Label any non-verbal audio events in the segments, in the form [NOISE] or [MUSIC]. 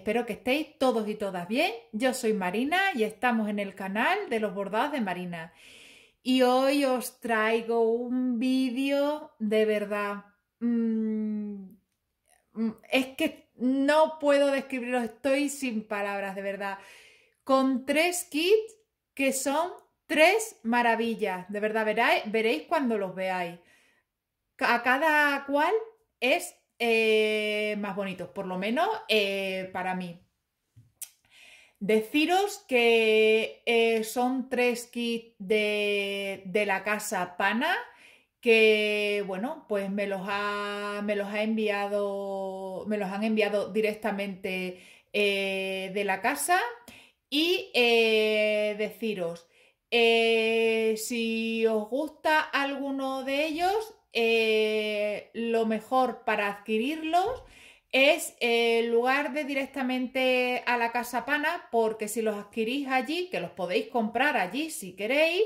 espero que estéis todos y todas bien. Yo soy Marina y estamos en el canal de los bordados de Marina. Y hoy os traigo un vídeo de verdad. Mm, mm, es que no puedo describirlo, estoy sin palabras, de verdad. Con tres kits que son tres maravillas. De verdad, veréis cuando los veáis. A cada cual es eh, más bonitos, por lo menos eh, para mí. Deciros que eh, son tres kits de, de, la casa Pana que bueno, pues me los ha, me los ha enviado, me los han enviado directamente de la casa y deciros si os gusta alguno de ellos, eh, lo mejor para adquirirlos es eh, en lugar de directamente a la casa pana, porque si los adquirís allí, que los podéis comprar allí si queréis,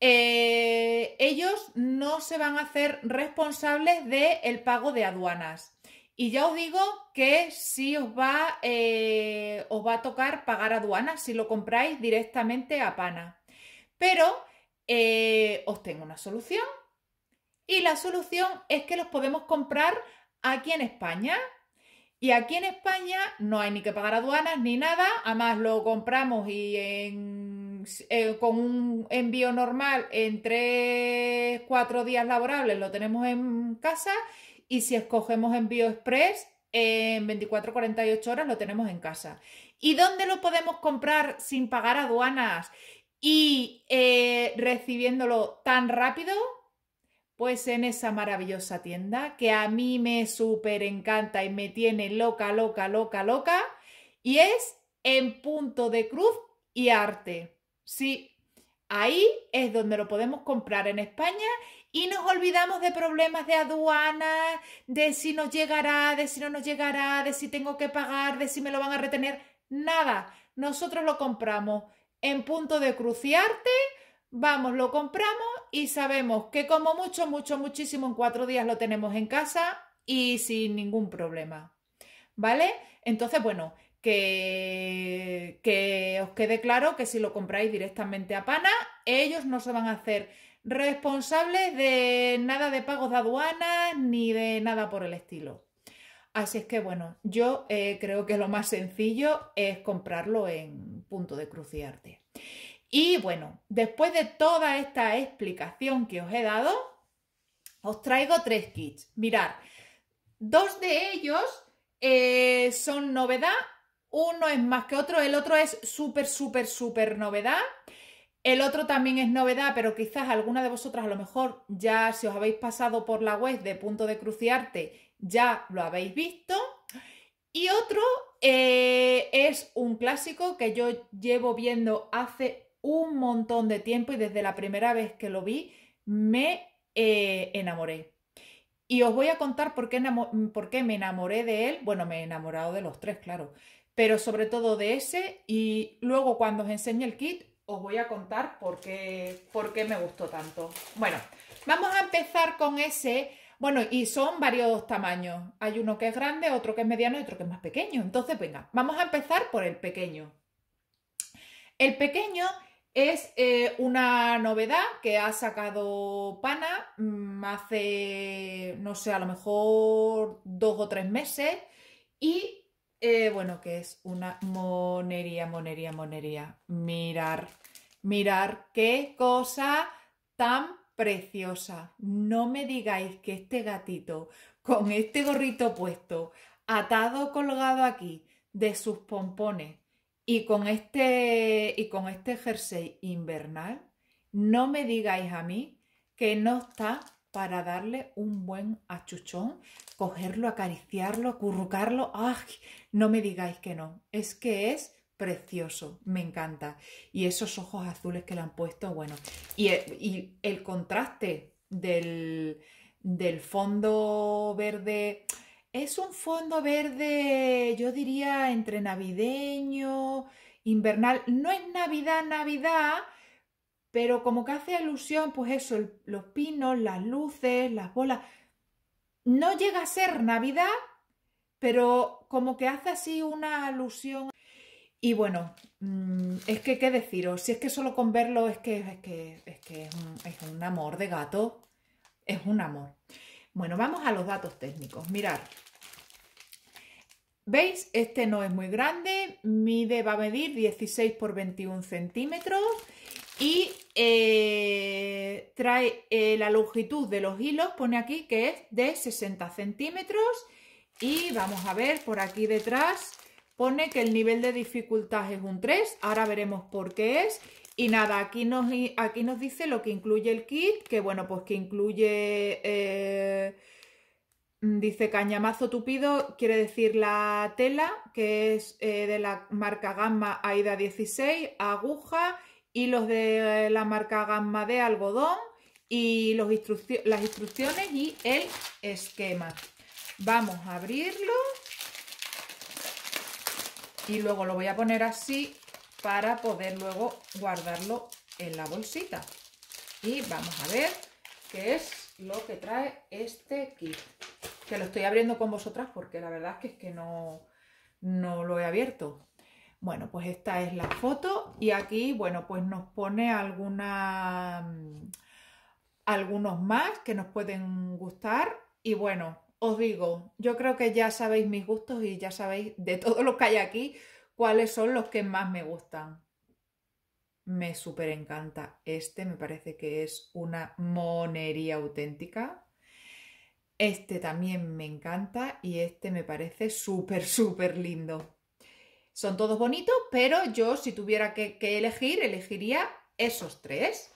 eh, ellos no se van a hacer responsables del el pago de aduanas. Y ya os digo que sí os va, os va a tocar pagar aduanas si lo compráis directamente a pana. Pero os tengo una solución y la solución es que los podemos comprar aquí en España. Y aquí en España no hay ni que pagar aduanas ni nada. Además lo compramos y eh, con un envío normal en 3, 4 días laborables lo tenemos en casa. Y si escogemos envío express, en 24, 48 horas lo tenemos en casa. ¿Y dónde lo podemos comprar sin pagar aduanas y eh, recibiéndolo tan rápido? Pues en esa maravillosa tienda que a mí me súper encanta y me tiene loca, loca, loca, loca. Y es en punto de cruz y arte. Sí, ahí es donde lo podemos comprar en España y nos olvidamos de problemas de aduana, de si nos llegará, de si no nos llegará, de si tengo que pagar, de si me lo van a retener. Nada, nosotros lo compramos en punto de Cruz y Arte vamos, lo compramos y sabemos que como mucho, mucho, muchísimo en cuatro días lo tenemos en casa y sin ningún problema. ¿Vale? Entonces, bueno, que, que os quede claro que si lo compráis directamente a Pana, ellos no se van a hacer responsables de nada de pagos de aduanas ni de nada por el estilo. Así es que bueno, yo eh, creo que lo más sencillo es comprarlo en punto de cruciarte. Y bueno, después de toda esta explicación que os he dado, os traigo tres kits. Mirad, dos de ellos eh, son novedad, uno es más que otro, el otro es súper, súper, súper novedad. El otro también es novedad, pero quizás alguna de vosotras a lo mejor ya si os habéis pasado por la web de punto de cruciarte, ya lo habéis visto. Y otro eh, es un clásico que yo llevo viendo hace un montón de tiempo y desde la primera vez que lo vi me eh, enamoré. Y os voy a contar por qué, me enamoré de él. Bueno, me he enamorado de los tres, claro, pero sobre todo de ese. Y luego cuando os enseñe el kit, os voy a contar por qué, por qué me gustó tanto. Bueno, vamos a empezar con ese. Bueno, y son varios tamaños. Hay uno que es grande, otro que es mediano y otro que es más pequeño. Entonces, venga, vamos a empezar por el pequeño. El pequeño es eh, una novedad que ha sacado Pana mm, hace, no sé, a lo mejor dos o tres meses. Y eh, bueno, que es una monería, monería, monería. Mirar, mirar qué cosa tan preciosa. No me digáis que este gatito con este gorrito puesto, atado colgado aquí de sus pompones, y con este, y con este jersey invernal, no me digáis a mí que no está para darle un buen achuchón, cogerlo, acariciarlo, acurrucarlo. ¡Ay! No me digáis que no. Es que es precioso, me encanta. Y esos ojos azules que le han puesto, bueno. Y, eh, el contraste del, del fondo verde es un fondo verde, yo diría, entre navideño, invernal. No es Navidad, Navidad, pero como que hace alusión, pues eso, los pinos, las luces, las bolas. No llega a ser Navidad, pero como que hace así una alusión. Y bueno, mm, es que qué deciros, si es que solo con verlo es que es, que, es, es un amor de gato, es un amor. Bueno, vamos a los datos técnicos. Mirad. ¿Veis? Este no es muy grande, mide, va a medir 16 por 21 centímetros y eh, trae eh, la longitud de los hilos, pone aquí que es de 60 centímetros y vamos a ver por aquí detrás, pone que el nivel de dificultad es un 3, ahora veremos por qué es y nada, aquí nos, aquí nos dice lo que incluye el kit, que bueno, pues que incluye, eh, mm, dice cañamazo tupido, quiere decir la tela, que es eh, de la marca Gamma Aida 16, aguja, y los de la marca Gamma de algodón y los las instrucciones y el esquema. Vamos a abrirlo y luego lo voy a poner así para poder luego guardarlo en la bolsita. Y vamos a ver qué es lo que trae este kit. Que lo estoy abriendo con vosotras porque la verdad es que, es que no, no lo he abierto. Bueno, pues esta es la foto y aquí, bueno, pues nos pone alguna, mm, algunos más que nos pueden gustar. Y bueno, os digo, yo creo que ya sabéis mis gustos y ya sabéis de todo lo que hay aquí, cuáles son los que más me gustan. Me súper encanta este, me parece que es una monería auténtica. Este también me encanta y este me parece súper, [LAUGHS] súper lindo. Son todos bonitos, pero yo si tuviera que, elegir, elegiría esos tres.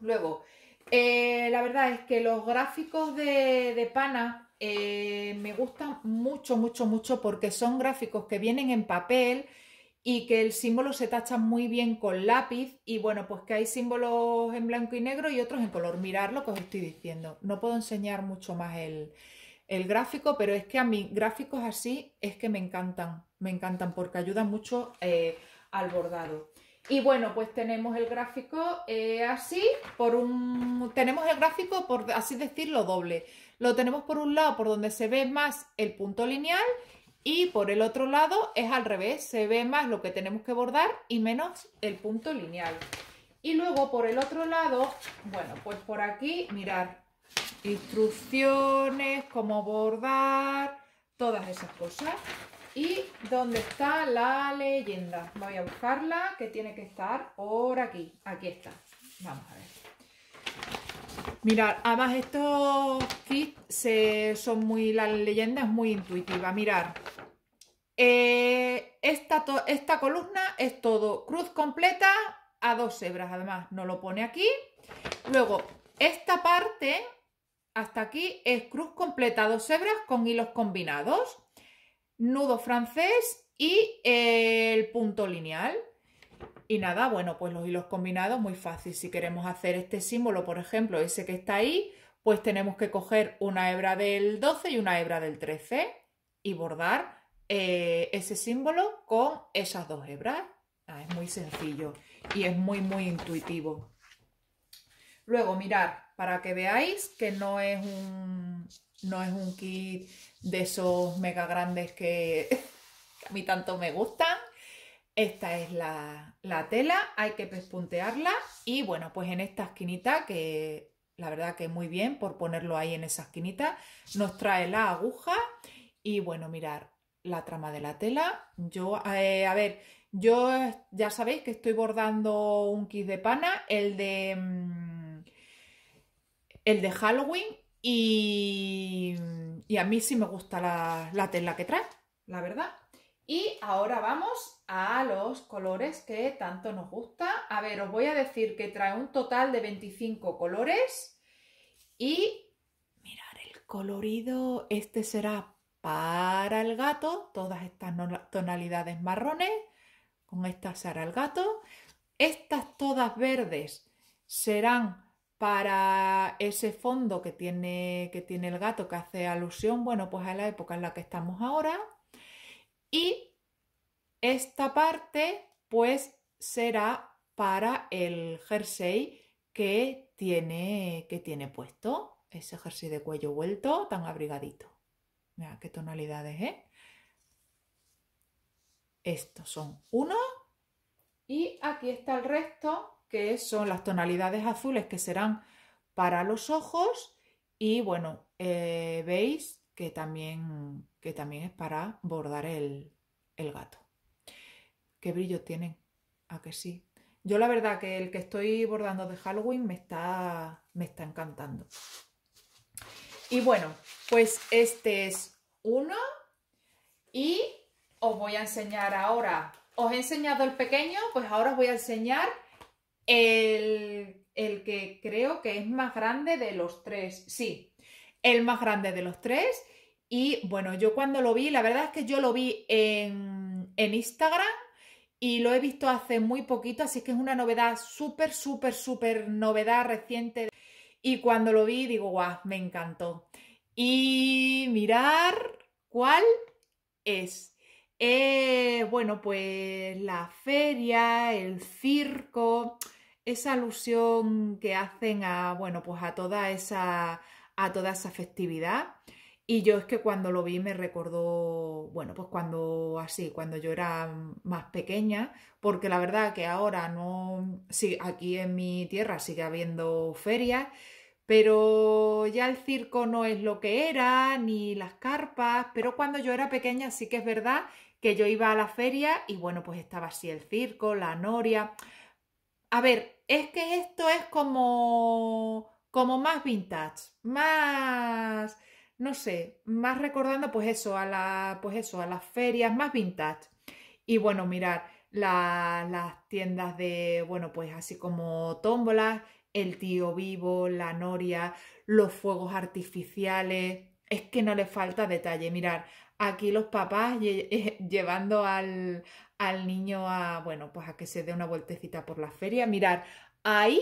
Luego, eh, la verdad es que los gráficos de, de Pana eh, me gusta mucho, mucho, mucho porque son gráficos que vienen en papel y que el símbolo se tacha muy bien con lápiz y bueno, pues que hay símbolos en blanco y negro y otros en color. Mirad lo que os estoy diciendo. No puedo enseñar mucho más el, gráfico, pero es que a mí gráficos así es que me encantan, me encantan porque ayudan mucho eh, al bordado. Y bueno, pues tenemos el gráfico eh, así, por un, tenemos el gráfico por así decirlo doble lo tenemos por un lado por donde se ve más el punto lineal y por el otro lado es al revés, se ve más lo que tenemos que bordar y menos el punto lineal. Y luego por el otro lado, bueno, pues por aquí, mirar instrucciones, cómo bordar, todas esas cosas. Y dónde está la leyenda. Voy a buscarla, que tiene que estar por aquí. Aquí está. Vamos a ver. Mirad, además estos kits son muy, la leyenda es muy intuitiva. Mirad, eh, esta, esta columna es todo cruz completa a dos hebras, además no lo pone aquí. Luego, esta parte hasta aquí es cruz completa, a dos hebras con hilos combinados, nudo francés y eh, el punto lineal. Y nada, bueno, pues los hilos combinados, muy fácil. Si queremos hacer este símbolo, por ejemplo, ese que está ahí, pues tenemos que coger una hebra del 12 y una hebra del 13 y bordar eh, ese símbolo con esas dos hebras. Ah, es muy sencillo y es muy, muy intuitivo. Luego, mirar para que veáis que no es un, no es un kit de esos mega grandes que, que [LAUGHS] a mí tanto me gustan esta es la, tela, hay que pespuntearla y bueno, pues en esta esquinita, que la verdad que muy bien por ponerlo ahí en esa esquinita, nos trae la aguja y bueno, mirar la trama de la tela. Yo, eh, a ver, yo ya sabéis que estoy bordando un kit de pana, el de, mm, el de Halloween y, y a mí sí me gusta la tela que trae, la verdad. Y ahora vamos a los colores que tanto nos gusta. A ver, os voy a decir que trae un total de 25 colores y mirar el colorido, este será para el gato, todas estas tonalidades marrones, con estas será el gato. Estas todas verdes serán para ese fondo que tiene, que tiene el gato que hace alusión, bueno, pues a la época en la que estamos ahora. Y esta parte pues será para el jersey que tiene, que tiene puesto, ese jersey de cuello vuelto tan abrigadito. Mira qué tonalidades, ¿eh? Estos son uno y aquí está el resto, que son las tonalidades azules que serán para los ojos y bueno, eh, veis que también, que también es para bordar el, gato. Qué brillo tienen, a que sí. Yo la verdad que el que estoy bordando de Halloween me está, me está encantando. Y bueno, pues este es uno y os voy a enseñar ahora. Os he enseñado el pequeño, pues ahora os voy a enseñar el, el que creo que es más grande de los tres. Sí, el más grande de los tres. Y bueno, yo cuando lo vi, la verdad es que yo lo vi en, en Instagram y lo he visto hace muy poquito, así que es una novedad súper, súper, súper novedad reciente. Y cuando lo vi, digo, guau, me encantó. Y mirar cuál es. Eh, bueno, pues la feria, el circo, esa alusión que hacen a, bueno, pues a toda esa a toda esa festividad. Y yo es que cuando lo vi me recordó, bueno, pues cuando así, cuando yo era más pequeña, porque la verdad que ahora no, sí, aquí en mi tierra sigue habiendo ferias, pero ya el circo no es lo que era, ni las carpas, pero cuando yo era pequeña sí que es verdad que yo iba a la feria y bueno, pues estaba así el circo, la noria. A ver, es que esto es como como más vintage, más, no sé, más recordando pues eso, a, la, pues eso, a las ferias, más vintage. Y bueno, mirar las tiendas de, bueno, pues así como tómbolas, el tío vivo, la noria, los fuegos artificiales. Es que no le falta detalle. Mirar, aquí los papás eh, llevando al, al niño a, bueno, pues a que se dé una vueltecita por la feria. Mirar, ahí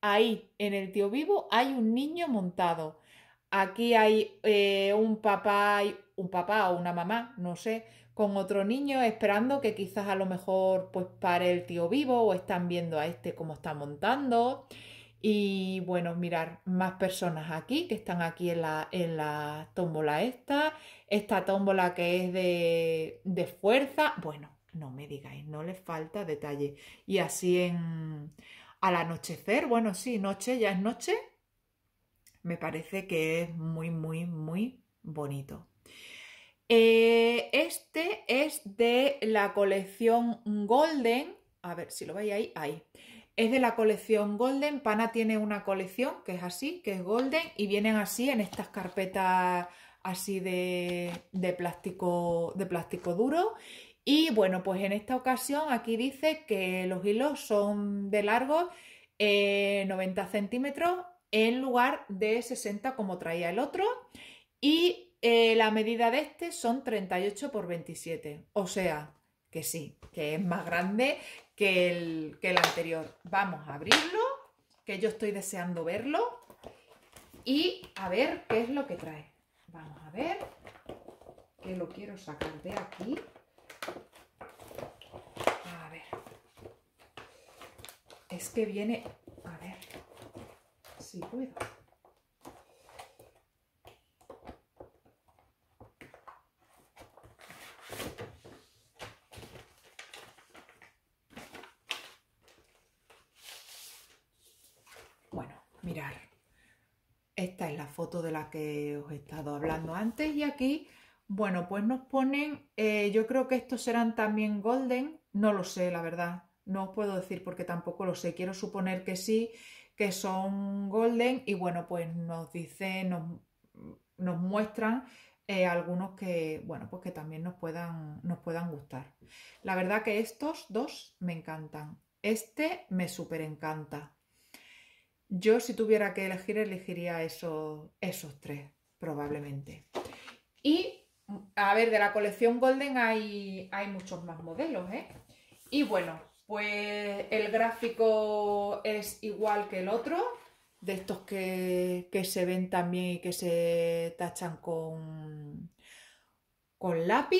ahí en el tío vivo hay un niño montado. Aquí hay eh, un papá, un papá o una mamá, no sé, con otro niño esperando que quizás a lo mejor pues pare el tío vivo o están viendo a este cómo está montando. Y bueno, mirar más personas aquí que están aquí en la, en la tómbola esta, esta tómbola que es de, de fuerza. Bueno, no me digáis, no le falta detalle. Y así en al anochecer, bueno, sí, noche ya es noche, me parece que es muy, muy, muy bonito. Eh, este es de la colección Golden, a ver si lo veis ahí, ahí. Es de la colección Golden, Pana tiene una colección que es así, que es Golden, y vienen así en estas carpetas así de, de, plástico, de plástico duro y bueno, pues en esta ocasión aquí dice que los hilos son de largo 90 eh, centímetros en lugar de 60 como traía el otro. Y eh, la medida de este son 38 por 27. O sea, que sí, que es más grande que el, que el anterior. Vamos a abrirlo, que yo estoy deseando verlo. Y a ver qué es lo que trae. Vamos a ver, que lo quiero sacar de aquí. Es que viene... A ver, si puedo. Bueno, mirar. Esta es la foto de la que os he estado hablando antes y aquí, bueno, pues nos ponen, eh, yo creo que estos serán también golden, no lo sé, la verdad, no os puedo decir porque tampoco lo sé. Quiero suponer que sí, que son golden y bueno, pues nos dicen, nos, nos muestran eh, algunos que, bueno, pues que también nos puedan, nos puedan gustar. La verdad que estos dos me encantan. Este me súper encanta. Yo si tuviera que elegir, elegiría esos, esos tres, probablemente. Y, a ver, de la colección Golden hay, hay muchos más modelos, ¿eh? Y bueno, pues el gráfico es igual que el otro, de estos que, se ven también y que se tachan con, con lápiz.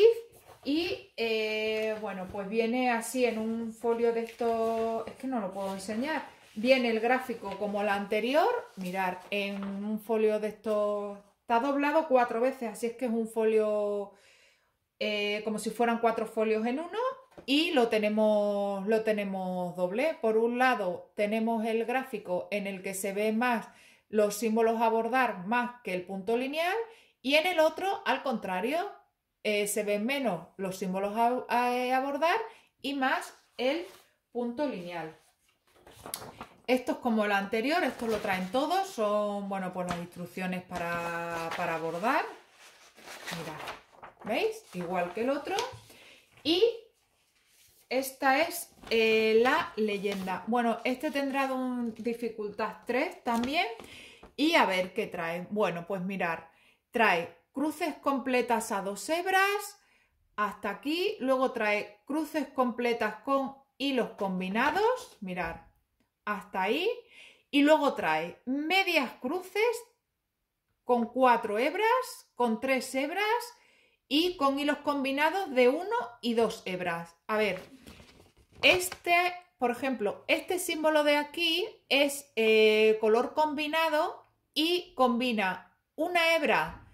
Y eh, bueno, pues viene así en un folio de estos, es que no lo puedo enseñar, viene el gráfico como el anterior, mirar, en un folio de estos, está doblado cuatro veces, así es que es un folio eh, como si fueran cuatro folios en uno y lo tenemos, lo tenemos doble. Por un lado tenemos el gráfico en el que se ve más los símbolos a abordar más que el punto lineal y en el otro, al contrario, eh, se ven menos los símbolos a, eh, abordar y más el punto lineal. Esto es como el anterior, esto lo traen todos, son bueno, pues las instrucciones para, para abordar. Mirad, ¿veis? Igual que el otro. Y esta es eh, la leyenda. Bueno, este tendrá dificultad 3 también. Y a ver qué trae. Bueno, pues mirar, trae cruces completas a dos hebras hasta aquí. Luego trae cruces completas con hilos combinados. Mirar, hasta ahí. Y luego trae medias cruces con cuatro hebras, con tres hebras y con hilos combinados de uno y dos hebras. A ver, este, por ejemplo, este símbolo de aquí es eh, color combinado y combina una hebra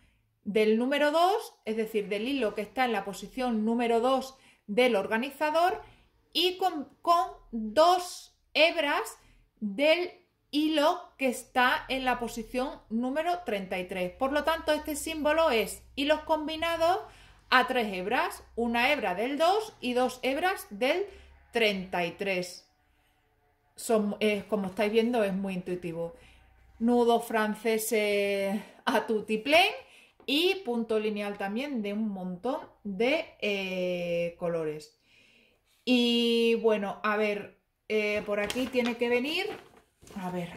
del número 2, es decir, del hilo que está en la posición número 2 del organizador y con, dos hebras del hilo que está en la posición número 33. Por lo tanto, este símbolo es hilos combinados a tres hebras, una hebra del 2 y dos hebras del 33. 33. Son, como estáis viendo, es muy intuitivo. nudo franceses a tutiplén y punto lineal también de un montón de eh, colores. Y bueno, a ver, eh, por aquí tiene que venir, a ver,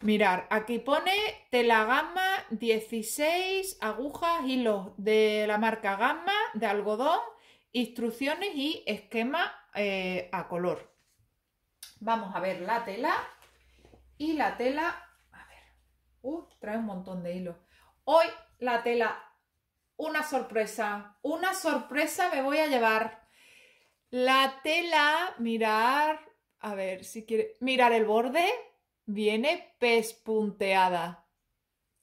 mirar, aquí pone tela gamma 16 agujas hilos de la marca gamma de algodón Instrucciones y esquema eh, a color. Vamos a ver la tela. Y la tela, a ver, uh, trae un montón de hilos. Hoy la tela, una sorpresa, una sorpresa me voy a llevar. La tela, mirar, a ver si quiere, mirar el borde, viene pespunteada.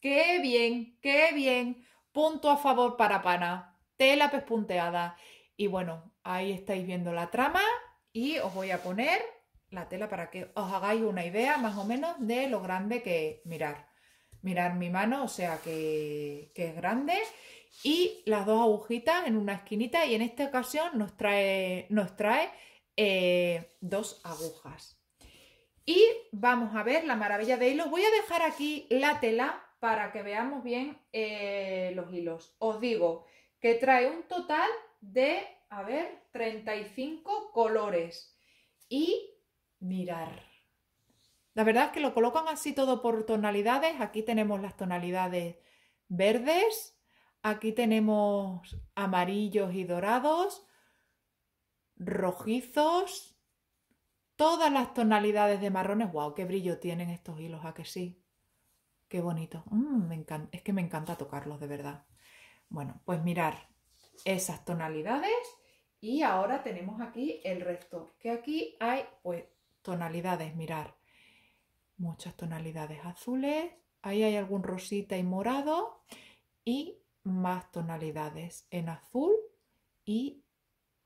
¡Qué bien! ¡Qué bien! Punto a favor para Pana. Tela pespunteada. Y bueno, ahí estáis viendo la trama y os voy a poner la tela para que os hagáis una idea más o menos de lo grande que Mirar, mirar mi mano, o sea que, es grande. Y las dos agujitas en una esquinita y en esta ocasión nos trae, nos trae eh, dos agujas. Y vamos a ver la maravilla de hilos. Voy a dejar aquí la tela para que veamos bien eh, los hilos. Os digo que trae un total de, a ver, 35 colores. Y mirar. La verdad es que lo colocan así todo por tonalidades. Aquí tenemos las tonalidades verdes, aquí tenemos amarillos y dorados, rojizos, todas las tonalidades de marrones. ¡Wow! ¡Qué brillo tienen estos hilos! ¿A que sí? ¡Qué bonito! Mm, es que me encanta tocarlos, de verdad. Bueno, pues mirar esas tonalidades y ahora tenemos aquí el resto, que aquí hay pues tonalidades, mirar, muchas tonalidades azules, ahí hay algún rosita y morado y más tonalidades en azul y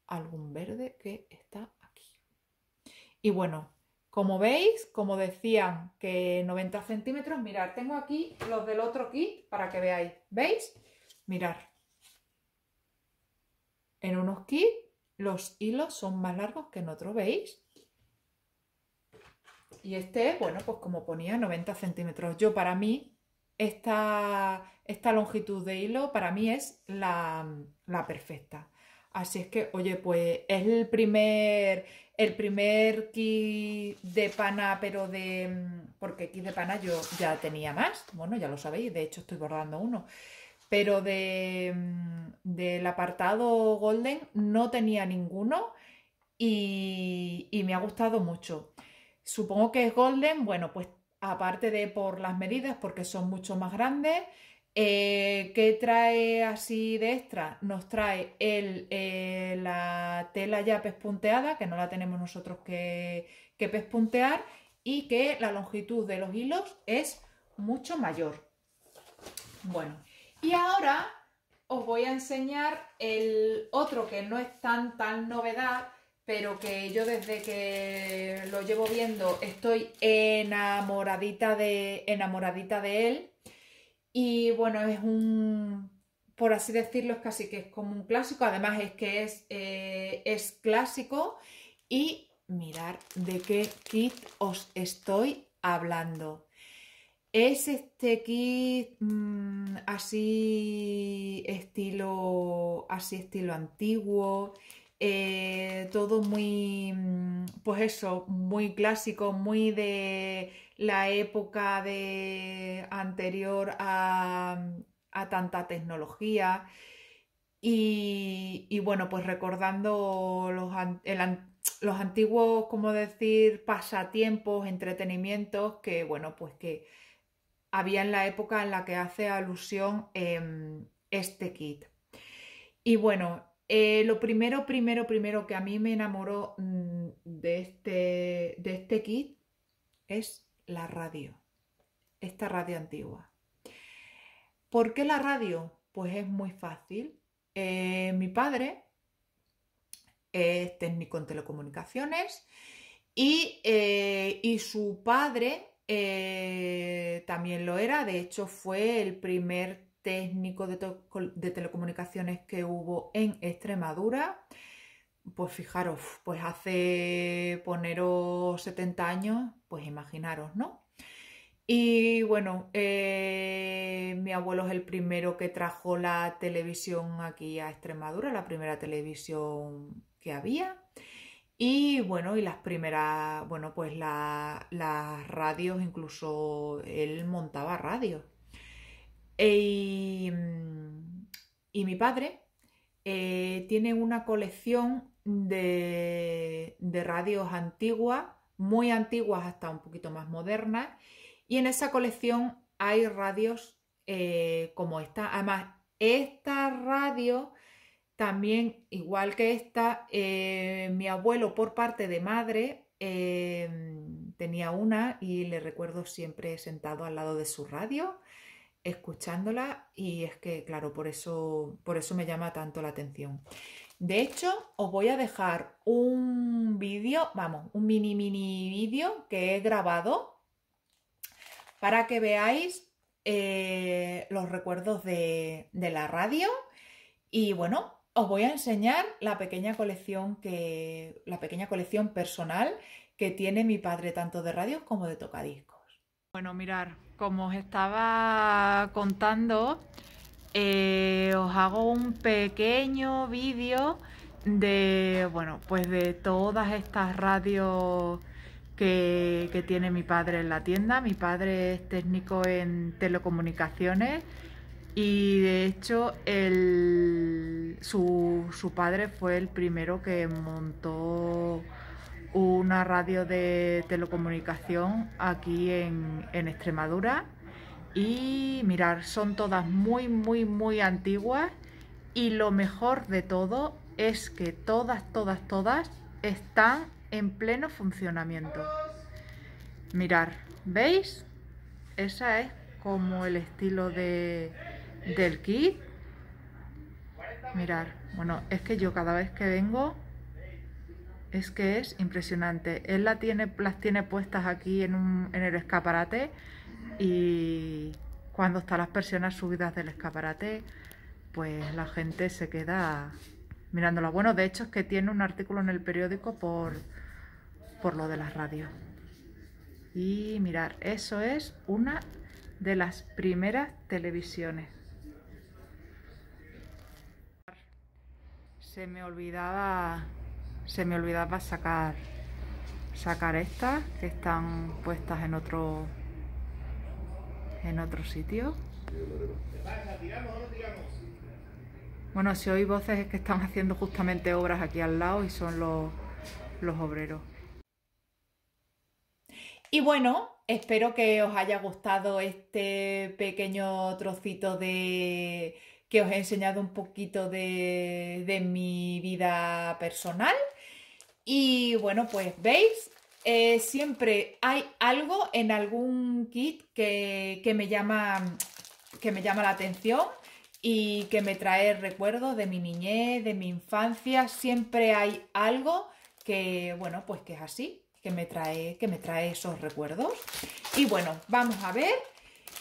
algún verde que está aquí. Y bueno, como veis, como decían que 90 centímetros, mirar, tengo aquí los del otro kit para que veáis, ¿veis? Mirar, en unos kits los hilos son más largos que en otros, ¿veis? Y este, bueno, pues como ponía, 90 centímetros. Yo para mí, esta, esta longitud de hilo para mí es la, perfecta. Así es que, oye, pues es el primer, el primer kit de pana, pero de... Porque kit de pana yo ya tenía más, bueno, ya lo sabéis, de hecho estoy bordando uno pero mm, del apartado Golden no tenía ninguno y, me ha gustado mucho. Supongo que es Golden, bueno, pues aparte de por las medidas, porque son mucho más grandes. Eh, ¿Qué trae así de extra? Nos trae eh, la tela ya pespunteada, que no la tenemos nosotros que, que pespuntear, y que la longitud de los hilos es mucho mayor. Bueno, y ahora os voy a enseñar el otro que no es tan, tan novedad, pero que yo desde que lo llevo viendo estoy enamoradita de, enamoradita de él. Y bueno, es un, por así decirlo, es casi que es como un clásico. Además es que es, eh, es clásico. Y mirar de qué kit os estoy hablando. Es este kit mm, así estilo, así estilo antiguo, eh, todo muy, mm, pues eso, muy clásico, muy de la época de anterior a, tanta tecnología. Y, bueno, pues recordando los, los antiguos, como decir, pasatiempos, entretenimientos, que bueno, pues que había en la época en la que hace alusión em, este kit. Y bueno, eh, lo primero, primero, primero que a mí me enamoró mm, de, este, de este kit es la radio, esta radio antigua. ¿Por qué la radio? Pues es muy fácil. Eh, mi padre es técnico en telecomunicaciones y, eh, y su padre eh, también lo era, de hecho fue el primer técnico de, telecomunicaciones que hubo en Extremadura. Pues fijaros, pues hace poneros 70 años, pues imaginaros, ¿no? Y bueno, eh, mi abuelo es el primero que trajo la televisión aquí a Extremadura, la primera televisión que había. Y bueno, y las primeras, bueno, pues las radios, incluso él montaba radios. Y, mm, y mi padre eh, tiene una colección de, de radios antiguas, muy antiguas hasta un poquito más modernas, y en esa colección hay radios eh, como esta. Además, esta radio también, igual que esta, eh, mi abuelo por parte de madre em, tenía una y le recuerdo siempre sentado al lado de su radio, escuchándola y es que, claro, por eso, por eso me llama tanto la atención. De hecho, os voy a dejar un vídeo, vamos, un mini mini vídeo que he grabado para que veáis eh, los recuerdos de, de la radio. Y bueno, os voy a enseñar la pequeña colección que la pequeña colección personal que tiene mi padre tanto de radios como de tocadiscos. Bueno, mirar, como os estaba contando, eh, os hago un pequeño vídeo de bueno, pues de todas estas radios que tiene mi padre en la tienda. Mi padre es técnico en telecomunicaciones y de hecho, su, padre fue el primero que montó una radio de telecomunicación aquí en, en Extremadura. Y mirar, son todas muy, muy, muy antiguas. Y lo mejor de todo es que todas, todas, todas están en pleno funcionamiento. Mirar, ¿veis? Esa es como el estilo de, del kit. Mirar, bueno, es que yo cada vez que vengo es que es impresionante. Él la tiene, las tiene puestas aquí en, el escaparate y cuando están las personas subidas del escaparate, pues la gente se queda mirándola. Bueno, de hecho es que tiene un artículo en el periódico por, por lo de las radios. Y mirar, eso es una de las primeras televisiones. se me olvidaba se me olvidaba sacar sacar estas que están puestas en otro en otro sitio bueno si oí voces es que están haciendo justamente obras aquí al lado y son los obreros y bueno espero que os haya gustado este pequeño trocito de que os he enseñado un poquito de, mi vida personal. Y bueno, pues veis, eh, siempre hay algo en algún kit que, que, me llama, que me llama la atención y que me trae recuerdos de mi niñez, de mi infancia. Siempre hay algo que, bueno, pues que es así, que me trae, que me trae esos recuerdos. Y bueno, vamos a ver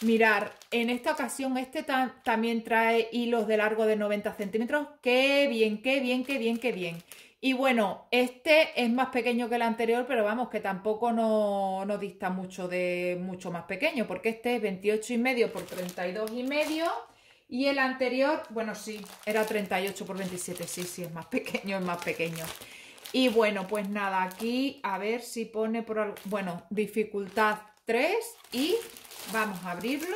Mirar, en esta ocasión este también trae hilos de largo de 90 centímetros. ¡Qué bien, qué bien, qué bien, qué bien! Y bueno, este es más pequeño que el anterior, pero vamos, que tampoco nos no dista mucho de mucho más pequeño, porque este es y medio por 32,5 y el anterior, bueno, sí, era 38 por 27, sí, sí, es más pequeño, es más pequeño. Y bueno, pues nada, aquí a ver si pone por... Bueno, dificultad 3 y Vamos a abrirlo.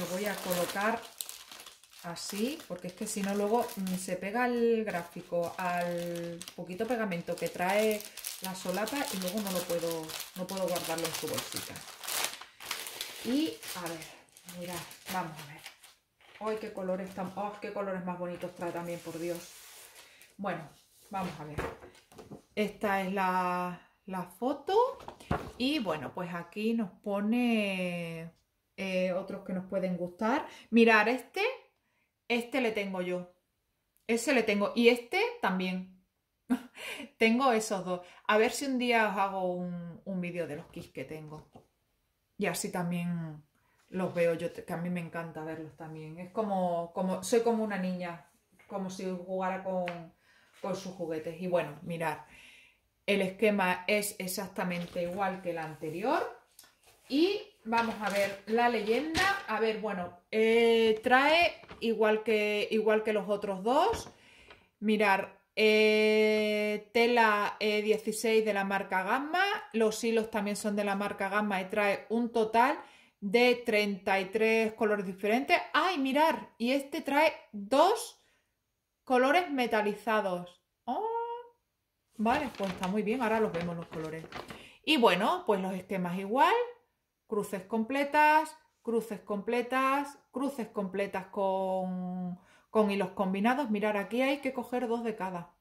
Lo voy a colocar así, porque es que si no luego mm, se pega el gráfico al poquito pegamento que trae la solapa y luego no lo puedo, no puedo guardarlo en su bolsita. Y a ver, mirad, vamos a ver. ¡Ay, qué colores tan! ¡Oh, qué colores más bonitos trae también, por Dios! Bueno, vamos a ver. Esta es la, la foto. Y bueno, pues aquí nos pone eh, otros que nos pueden gustar. Mirar este, este le tengo yo. Ese le tengo. Y este también. [LAUGHS] tengo esos dos. A ver si un día os hago un, vídeo de los kits que tengo. Y así también los veo yo, que a mí me encanta verlos también. Es como, como soy como una niña, como si jugara con, con sus juguetes. Y bueno, mirar. El esquema es exactamente igual que el anterior. Y vamos a ver la leyenda. A ver, bueno, eh, trae igual que, igual que los otros dos. Mirar, eh, tela 16 eh, de la marca Gamma. Los hilos también son de la marca Gamma y trae un total de 33 colores diferentes. ¡Ay, mirar! Y este trae dos colores metalizados. Vale, pues está muy bien, ahora los vemos los colores. Y bueno, pues los esquemas igual, cruces completas, cruces completas, cruces completas con, hilos combinados. Mirar, aquí hay que coger dos de cada.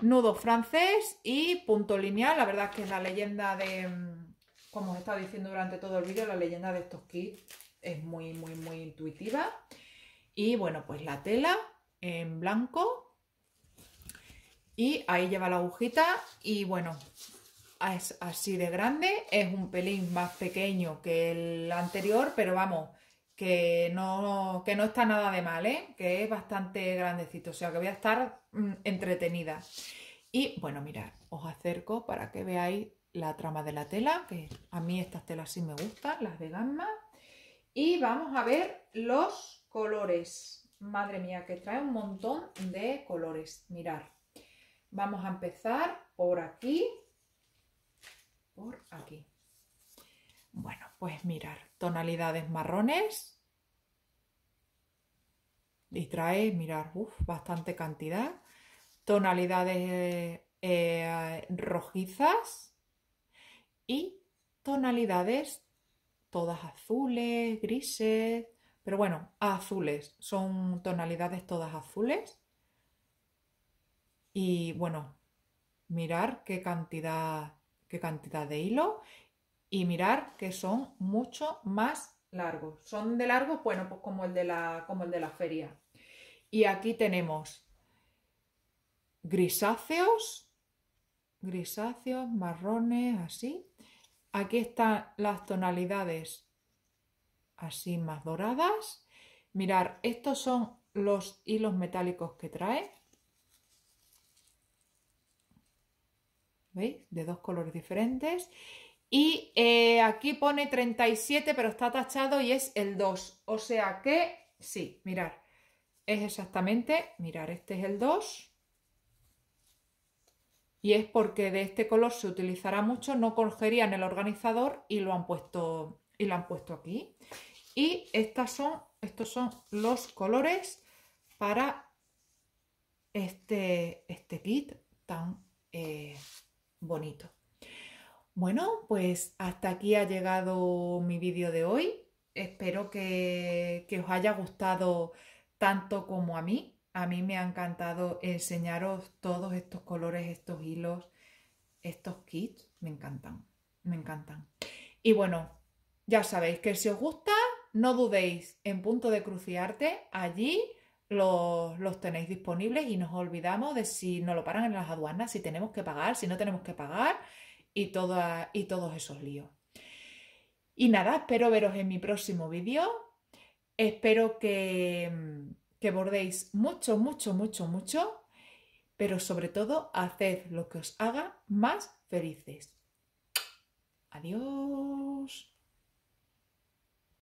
Nudo francés y punto lineal, la verdad es que es la leyenda de, como os he estado diciendo durante todo el vídeo, la leyenda de estos kits es muy, muy, muy intuitiva. Y bueno, pues la tela en blanco, y ahí lleva la agujita y bueno, es así de grande, es un pelín más pequeño que el anterior, pero vamos, que no, no está nada de mal, ¿eh? que es bastante grandecito, o sea que voy a estar mm, entretenida. Y bueno, mirad, os acerco para que veáis la trama de la tela, que a mí estas telas sí me gustan, las de gamma. Y vamos a ver los colores. Madre mía, que trae un montón de colores. Mirar. Vamos a empezar por aquí, por aquí. Bueno, pues mirar, tonalidades marrones. Y trae, mirar, uff, bastante cantidad. Tonalidades eh, rojizas y tonalidades todas azules, grises, pero bueno, azules, son tonalidades todas azules. Y bueno, mirar qué cantidad, qué cantidad de hilo y mirar que son mucho más largos. Son de largo, bueno, pues como el de la, como el de la feria. Y aquí tenemos grisáceos, grisáceos, marrones, así. Aquí están las tonalidades así más doradas. Mirar, estos son los hilos metálicos que trae. ¿veis? De dos colores diferentes. Y eh, aquí pone 37, pero está tachado y es el 2. O sea que, sí, mirar, es exactamente, mirar, este es el 2. Y es porque de este color se utilizará mucho, no cogerían el organizador y lo han puesto, y lo han puesto aquí. Y estas son, estos son los colores para este, este kit tan... Eh, bonito. Bueno, pues hasta aquí ha llegado mi vídeo de hoy. Espero que, os haya gustado tanto como a mí. A mí me ha encantado enseñaros todos estos colores, estos hilos, estos kits. Me encantan, me encantan. Y bueno, ya sabéis que si os gusta, no dudéis en punto de cruciarte allí los, los tenéis disponibles y nos olvidamos de si nos lo paran en las aduanas, si tenemos que pagar, si no tenemos que pagar y, y todos esos líos. Y nada, espero veros en mi próximo vídeo. Espero que, que bordéis mucho, mucho, mucho, mucho, pero sobre todo haced lo que os haga más felices. Adiós.